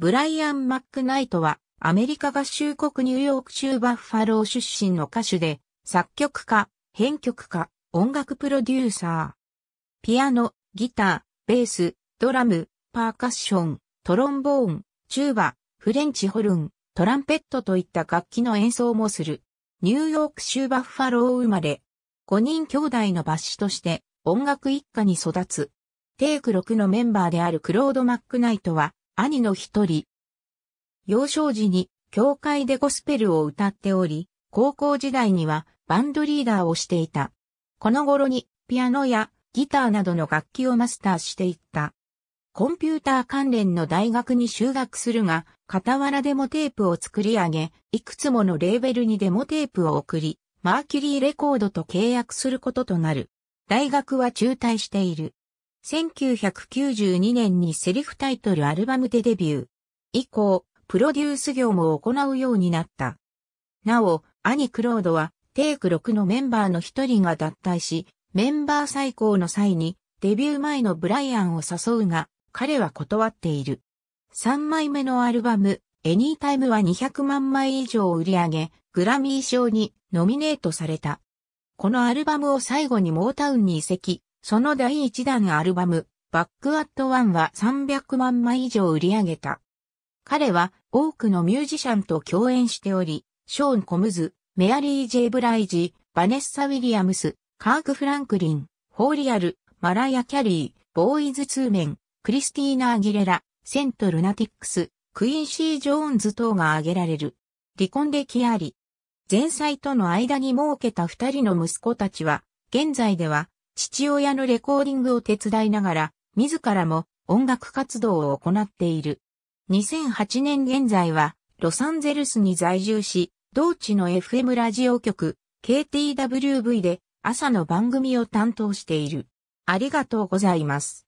ブライアン・マックナイトは、アメリカ合衆国ニューヨーク州バッファロー出身の歌手で、作曲家、編曲家、音楽プロデューサー。ピアノ、ギター、ベース、ドラム、パーカッション、トロンボーン、チューバ、フレンチホルン、トランペットといった楽器の演奏もする。ニューヨーク州バッファロー生まれ。5人兄弟の抜子として音楽一家に育つ。テイク6のメンバーであるクロード・マックナイトは兄の一人。幼少時に教会でゴスペルを歌っており、高校時代にはバンドリーダーをしていた。この頃にピアノやギターなどの楽器をマスターしていった。コンピューター関連の大学に修学するが、傍らデモテープを作り上げ、いくつものレーベルにデモテープを送り、マーキュリーレコードと契約することとなる。大学は中退している。1992年にセリフタイトルアルバムでデビュー。以降、プロデュース業も行うようになった。なお、兄クロードは、テイク6のメンバーの一人が脱退し、メンバー再考の際に、デビュー前のブライアンを誘うが、彼は断っている。3枚目のアルバム、エニータイムは200万枚以上売り上げ、グラミー賞にノミネートされた。このアルバムを最後にモータウンに移籍、その第1弾アルバム、バックアットワンは300万枚以上売り上げた。彼は多くのミュージシャンと共演しており、ショーン・コムズ、メアリー・ジェイ・ブライジ、バネッサ・ウィリアムス、カーク・フランクリン、ホーリアル、マライア・キャリー、ボーイズ・ツーメン、クリスティーナ・アギレラ、セント・ルナティックス、クインシー・ジョーンズ等が挙げられる。離婚歴あり。前妻との間に設けた二人の息子たちは、現在では父親のレコーディングを手伝いながら、自らも音楽活動を行っている。2008年現在は、ロサンゼルスに在住し、同地の FM ラジオ局、KTWV で朝の番組を担当している。ありがとうございます。